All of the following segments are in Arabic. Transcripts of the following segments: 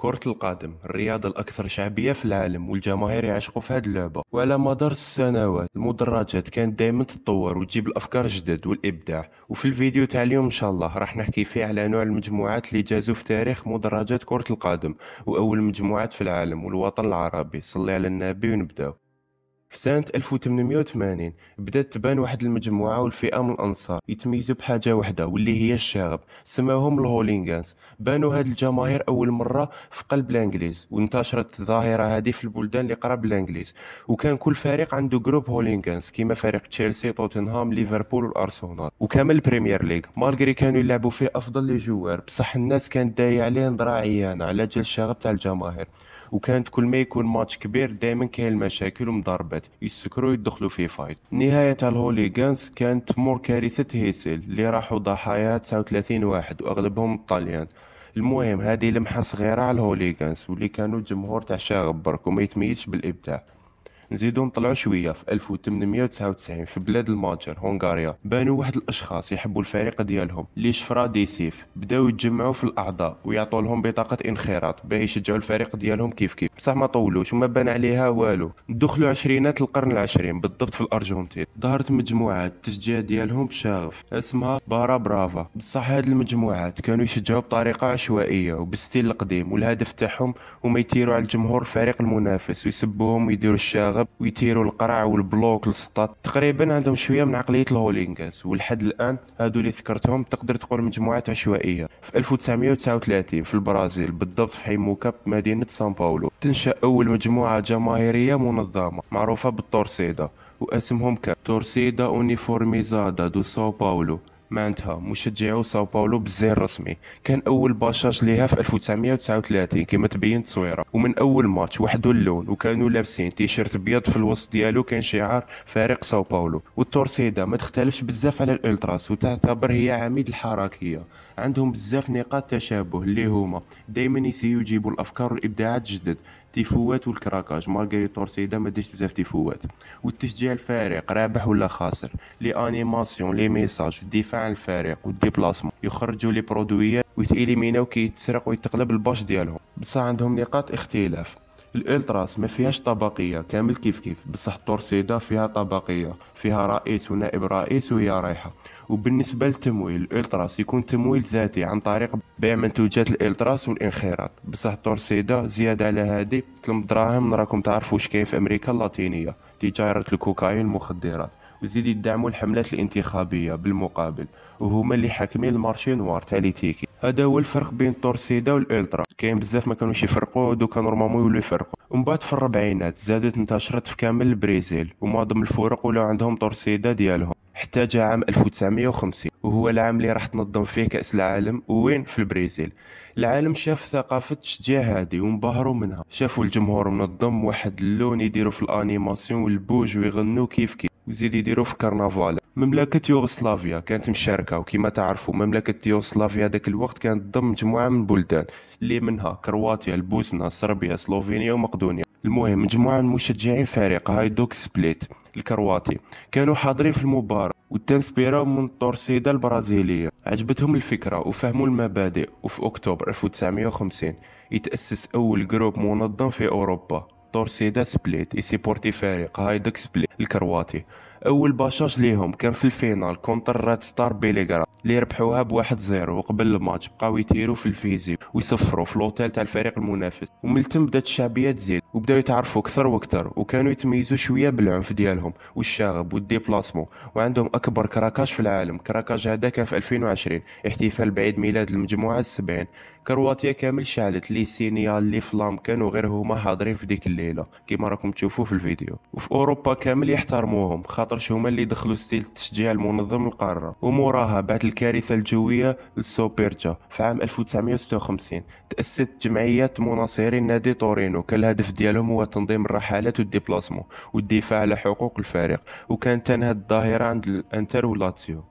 كرة القدم الرياضة الأكثر شعبية في العالم والجماهير يعشقوا في هذه اللعبة وعلى مدار السنوات المدرجات كانت دائما تتطور وتجيب الأفكار الجدد والإبداع وفي الفيديو تاع اليوم إن شاء الله راح نحكي فيه على نوع المجموعات اللي جازوا في تاريخ مدرجات كرة القدم وأول مجموعات في العالم والوطن العربي صلي على النبي ونبداو في سنة 1880 بدات تبان واحد المجموعة والفئة من الأنصار يتميزوا بحاجة وحدة واللي هي الشغب سماوهم الهولينغانز بانوا هاد الجماهير أول مرة في قلب الإنجليز وانتشرت الظاهرة هذه في البلدان اللي قرب الإنجليز وكان كل فريق عنده جروب هولينغانز كيما فريق تشيلسي توتنهام ليفربول والأرسنال وكامل البريمير ليغ مالغري كانوا يلعبوا فيه أفضل لي جوار بصح الناس كانت داية عليه نظرة عيانة على جال الشغب تاع الجماهير وكانت كل ما يكون ماتش كبير دائما كاين المشاكل ومضاربات يسكروا يدخلوا في فايت نهاية الهوليغانز كانت مور كارثة هيسل اللي راحوا ضحايا 39 واحد واغلبهم الطليان المهم هذه لمحه صغيره على الهوليغانز واللي كانوا الجمهور تاع شاغب برك وما يتميزش بالابداع نزيدو نطلعو شويه في 1899 في بلاد الماجر هنغاريا بانوا واحد الاشخاص يحبوا الفريق ديالهم لي شفرا ديسيف بداو يتجمعوا في الاعضاء ويعطوا لهم بطاقه انخراط باش يشجعوا الفريق ديالهم كيف كيف بصح ما طولوش وما بان عليها والو دخلوا عشرينات القرن العشرين بالضبط في الارجنتين ظهرت مجموعات التشجيع ديالهم بشاغف اسمها بارا برافا بصح هاد المجموعات كانوا يشجعوا بطريقه عشوائيه وبالستيل القديم والهدف تاعهم هما يتيروا على الجمهور الفريق المنافس ويسبوهم ويديروا الشاغف المغرب ويتيروا القرع والبلوك للسطات تقريبا عندهم شويه من عقليه الهولينغات ولحد الان هادو اللي ذكرتهم تقدر تقول مجموعات عشوائيه في 1939 في البرازيل بالضبط في حي موكا بمدينه سان باولو تنشا اول مجموعه جماهيريه منظمه معروفه بالتورسيدا واسمهم كان تورسيدا اونيفورميزادا دو ساو باولو معناتها مشجعو ساو باولو بالزي الرسمي كان اول باشاج ليها في 1939 كما تبين التصويره ومن اول ماتش وحدو اللون وكانوا لابسين تيشيرت ابيض في الوسط ديالو كان شعار فريق ساو باولو والتورسيدا ما تختلفش بزاف على الالتراس وتعتبر هي عميد الحركيه عندهم بزاف نقاط تشابه اللي هما دائما يسيو يجيبوا الافكار والابداعات جدد تيفوات والكراكاج مالغري تورسيدا ما داش بزاف تيفوات والتشجيع الفريق رابح ولا خاسر لي انيماسيون لي ميساج الدفاع عن الفريق والديبلاسمون يخرجوا لي برودويات ويتيليميناو كيتسرق ويتقلب الباش ديالهم بصح عندهم نقاط اختلاف الالتراس ما فيهاش طبقيه كامل كيف كيف بصح التورسيدا فيها طبقيه فيها رئيس ونائب رئيس وهي رايحه وبالنسبه للتمويل الالتراس يكون تمويل ذاتي عن طريق بيع منتوجات الالتراس والانخراط بصح التورسيدا زياده على هذه تلم دراهم راكم تعرفوا واش كاين في امريكا اللاتينيه تجاره الكوكايين المخدرات وزيد يدعموا الحملات الانتخابيه بالمقابل وهما اللي حاكمين المارشي نوار تاع لي تيكي هذا هو الفرق بين التورسيدا والالترا كاين بزاف ما كانوش يفرقوا دوكا نورمالمون يولوا يفرقوا ومن بعد في الربعينات زادت انتشرت في كامل البرازيل ومعظم الفرق ولاو عندهم تورسيدا ديالهم حتى جاء عام 1950 وهو العام اللي راح تنظم فيه كأس العالم وين في البرازيل العالم شاف ثقافة التشجيع هادي وانبهروا منها شافوا الجمهور منظم واحد اللون يديروا في الانيماسيون والبوج ويغنوا كيف كيف ويزيد يديرو في كرنفال مملكة يوغسلافيا كانت مشاركة وكما تعرفوا مملكة يوغسلافيا ذاك الوقت كانت تضم مجموعة من البلدان اللي منها كرواتيا البوسنة صربيا سلوفينيا ومقدونيا المهم مجموعة من مشجعين فريق هايدوك سبليت الكرواتي كانوا حاضرين في المباراة وتنسبيراو من طورسيدا البرازيلية عجبتهم الفكرة وفهموا المبادئ وفي أكتوبر 1950 يتأسس أول جروب منظم في أوروبا تورسيدا سبليت ايسي بورتي فريق هايدك سبليت الكرواتي اول باشاج ليهم كان في الفينال كونتر راد ستار بيليغرا اللي ربحوها بواحد زيرو وقبل الماتش بقاو يتيرو في الفيزي ويصفروا في لوتيل تاع الفريق المنافس ومن تم بدات الشعبيه تزيد وبداو يتعرفوا اكثر واكثر وكانوا يتميزوا شويه بالعنف ديالهم والشاغب والديبلاسمون وعندهم اكبر كراكاج في العالم كراكاج هذا كان في 2020 احتفال بعيد ميلاد المجموعه السبعين كرواتيا كامل شعلت لي سينيال لي فلام كانوا غير هما حاضرين في ديك الليله كما راكم تشوفوا في الفيديو وفي اوروبا كامل يحترموهم خاطر خاطرش هما اللي دخلوا ستيل التشجيع المنظم للقاره وموراها بعد الكارثه الجويه لسوبيرجا في عام 1956 تاسست جمعيه مناصرين نادي تورينو كان الهدف ديالهم هو تنظيم الرحلات والديبلاسمو والدفاع على حقوق الفريق وكانت تنهى الظاهره عند الانتر ولاتسيو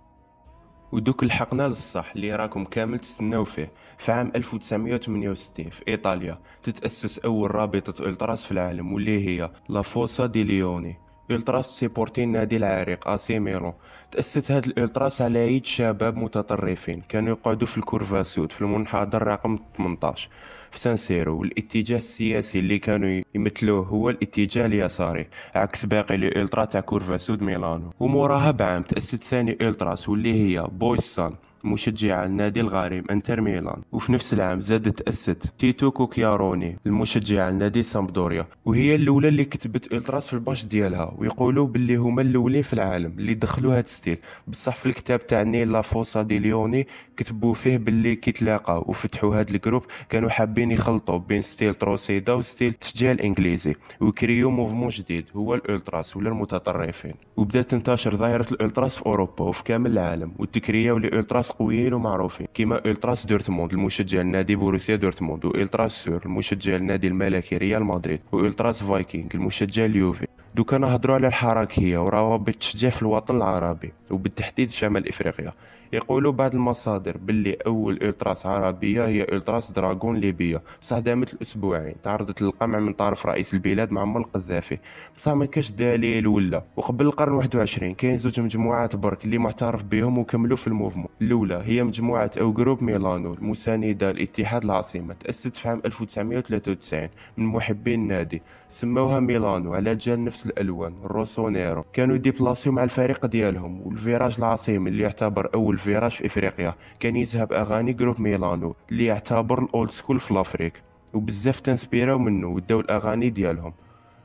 ودوك الحقنا للصح اللي راكم كامل تستناو فيه في عام 1968 في ايطاليا تتاسس اول رابطه التراس في العالم واللي هي لا فوسا دي ليوني التراس سيبورتين نادي العريق اسي آه، ميلون تاسست هاد الالتراس على يد شباب متطرفين كانوا يقعدوا في الكورفا سود في المنحدر رقم 18 في سانسيرو والاتجاه السياسي اللي كانوا يمثلوه هو الاتجاه اليساري عكس باقي الالترا تاع كورفا سود ميلانو وموراها بعام تاسست ثاني التراس واللي هي بويس مشجع النادي الغارم انتر ميلان وفي نفس العام زاد تأسست تيتو كوكياروني المشجع النادي سامبدوريا وهي الاولى اللي كتبت التراس في الباش ديالها ويقولوا باللي هما الاولين في العالم اللي دخلوا هاد ستيل بصح في الكتاب تاع نيل لافوسا دي ليوني كتبوا فيه باللي كيتلاقاو وفتحوا هاد الجروب كانوا حابين يخلطوا بين ستيل تروسيدا وستيل التشجيع الانجليزي وكريو موفمون جديد هو الالتراس ولا المتطرفين وبدات تنتشر ظاهره الالتراس في اوروبا وفي كامل العالم والتكريه ولي ناس قويين ومعروفين كيما التراس دورتموند المشجع لنادي بوروسيا دورتموند والتراس سور المشجع لنادي الملكي ريال مدريد والتراس فايكينغ المشجع اليوفي دوكا نهضروا على الحركيه وروابط التشجيع في الوطن العربي وبالتحديد شمال افريقيا يقولوا بعض المصادر باللي اول التراس عربيه هي التراس دراغون ليبيا بصح دامت الاسبوعين تعرضت للقمع من طرف رئيس البلاد معمر القذافي بصح ما كاش دليل ولا وقبل القرن 21 كاين زوج مجموعات برك اللي معترف بهم وكملوا في الموفمون الاولى هي مجموعه او جروب ميلانو المساندة لاتحاد العاصمة تأسست في عام 1993 من محبين النادي سموها ميلانو على جال نفس الألوان الروسونيرو كانوا ديبلاسيو مع الفريق ديالهم والفيراج العاصمي اللي يعتبر أول الفيراج في افريقيا كان يذهب اغاني جروب ميلانو اللي يعتبر الاولد سكول في لافريك وبزاف تنسبيراو منه وداو الاغاني ديالهم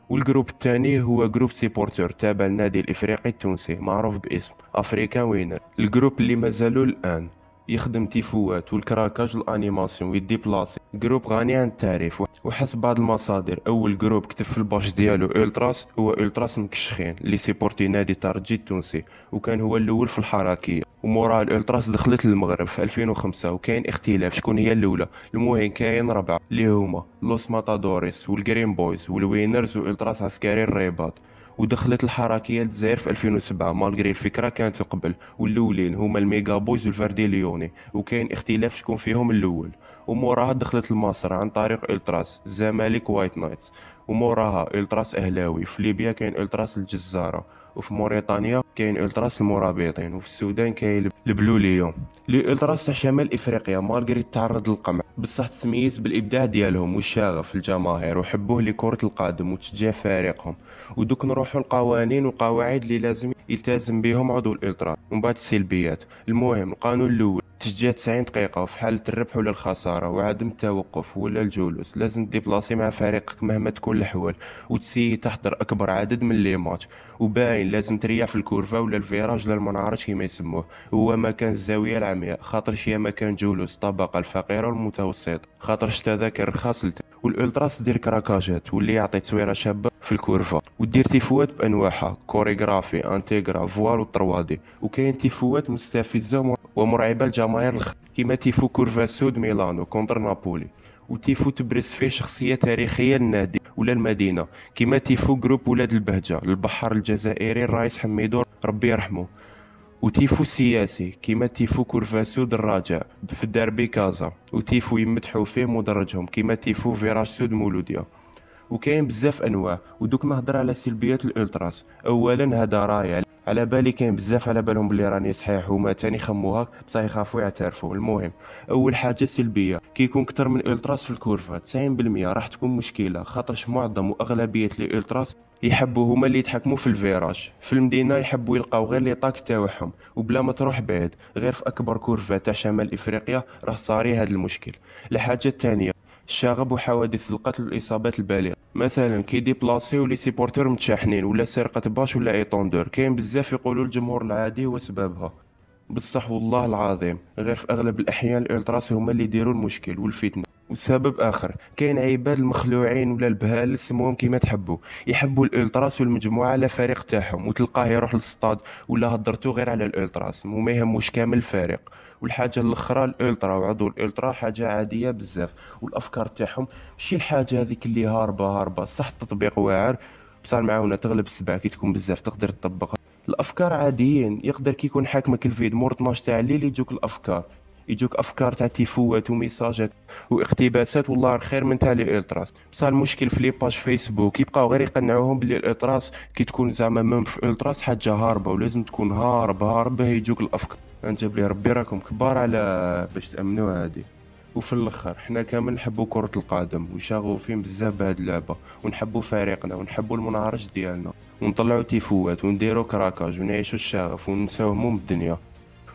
والجروب الثاني هو جروب سيبورتور تابع النادي الافريقي التونسي معروف باسم افريكان وينر الجروب اللي مازالو الان يخدم تيفوات والكراكاج الانيماسيون ويديبلاسي جروب غني عن التعريف وحسب بعض المصادر اول جروب كتب في الباش ديالو التراس هو التراس مكشخين اللي سيبورتي نادي تارجي التونسي وكان هو الاول في الحركيه ومورا الالتراس دخلت للمغرب في 2005 وكاين اختلاف شكون هي الاولى المهم كاين ربعه اللي هما لوس ماتادوريس والجرين بويز والوينرز والتراس عسكري الرباط ودخلت الحركيه الجزائر في 2007 مالغري الفكره كانت قبل والاولين هما الميغا بويز والفردي ليوني وكاين اختلاف شكون فيهم الاول وموراها دخلت لمصر عن طريق التراس الزمالك وايت نايتس وموراها التراس اهلاوي في ليبيا كاين التراس الجزاره وفي موريتانيا كاين التراس المرابطين وفي السودان كاين البلو ليون لي التراس تاع شمال افريقيا مارغريت تعرض للقمع بصح تميز بالابداع ديالهم والشغف الجماهير وحبوه لكرة القدم وتشجيع فريقهم ودوك نروحوا القوانين والقواعد اللي لازم يلتزم بهم عضو الالترا ومن بعد السلبيات المهم القانون الاول تجي 90 دقيقة وفي حالة الربح ولا الخسارة وعدم التوقف ولا الجلوس لازم تديبلاسي مع فريقك مهما تكون الأحوال وتسي تحضر أكبر عدد من لي ماتش وباين لازم تريح في الكورفا ولا الفيراج ولا المنعرج كما يسموه هو مكان الزاوية العمياء خاطر شي مكان جلوس الطبقة الفقيرة والمتوسط خاطر التذاكر الرخاص والالتراس دير كراكاجات واللي يعطي تصويرة شابة في الكورفا ودير تيفوات بانواعها كوريغرافي انتيغرا فوال و وكاين تيفوات مستفزه ومرعبه الجماهير الخ... كما تيفو كورفا سود ميلانو كونتر نابولي وتيفو تبرز فيه شخصيه تاريخيه للنادي ولا المدينه كما تيفو جروب ولاد البهجه البحر الجزائري الرئيس حميدو ربي يرحمه وتيفو سياسي كيما تيفو سود الراجع في الدربي كازا وتيفو يمدحو فيه مدرجهم كيما تيفو فيراج سود مولوديا وكاين بزاف انواع ودوك نهضر على سلبيات الالتراس اولا هذا رايع على بالي كاين بزاف على بالهم بلي راني صحيح هما تاني خموها بصح يخافوا يعترفوا المهم اول حاجه سلبيه كيكون كتر من التراس في الكورفه 90% راح تكون مشكله خاطرش معظم واغلبيه لي التراس يحبوا هما اللي يتحكموا في الفيراج في المدينه يحبوا يلقاو غير لي طاك تاعهم وبلا ما تروح بعيد غير في اكبر كورفه تاع شمال افريقيا راه صاري هذا المشكل الحاجه الثانيه الشغب وحوادث القتل والاصابات البالغه مثلا كي ديبلاسيو لي سيبورتور متشاحنين ولا سرقه باش ولا ايطوندور كاين بزاف يقولوا الجمهور العادي واسبابها بصح والله العظيم غير في اغلب الاحيان الالتراس هما اللي يديروا المشكل والفتنه وسبب اخر كاين عباد المخلوعين ولا البهال سموهم كيما تحبوا يحبوا الالتراس والمجموعه على فريق تاعهم وتلقاه يروح للصطاد ولا هضرتو غير على الالتراس وما يهموش كامل الفريق والحاجه الاخرى الالترا وعضو الالترا حاجه عاديه بزاف والافكار تاعهم ماشي الحاجه هذيك اللي هاربه هاربه صح التطبيق واعر بصح معاونه تغلب السبع كي تكون بزاف تقدر تطبقها الافكار عاديين يقدر كي يكون حاكمك الفيد مور 12 تاع الليل يجوك الافكار يجوك افكار تاع تيفوات وميساجات واقتباسات والله خير من تاع لي التراس بصح المشكل في لي باج فيسبوك يبقاو غير يقنعوهم بلي الالتراس كي تكون زعما ميم في التراس حاجه هاربه ولازم تكون هارب هارب باه يجوك الافكار انت بلي ربي راكم كبار على باش تامنوا هادي وفي الاخر حنا كامل نحبوا كره القدم وشاغوفين بزاف بهاد اللعبه ونحبوا فريقنا ونحبوا المنعرج ديالنا ونطلعوا تيفوات ونديروا كراكاج ونعيشوا الشغف ونساهموا الدنيا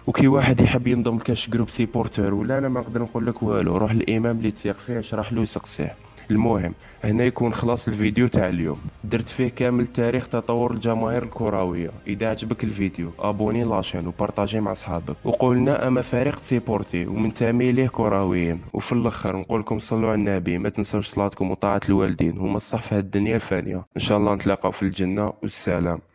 وكي واحد يحب ينضم كاش جروب سيبورتور ولا انا ما نقدر نقول لك والو روح للامام اللي تثيق فيه اشرح له يسقسيه المهم هنا يكون خلاص الفيديو تاع اليوم درت فيه كامل تاريخ تطور الجماهير الكرويه اذا عجبك الفيديو ابوني لاشين وبارطاجيه مع صحابك وقولنا اما فريق سيبورتي ومنتمي ليه كرويين وفي الاخر نقولكم صلوا على النبي ما تنسوش صلاتكم وطاعه الوالدين هما الصح في هاد الدنيا الفانيه ان شاء الله نتلاقاو في الجنه والسلام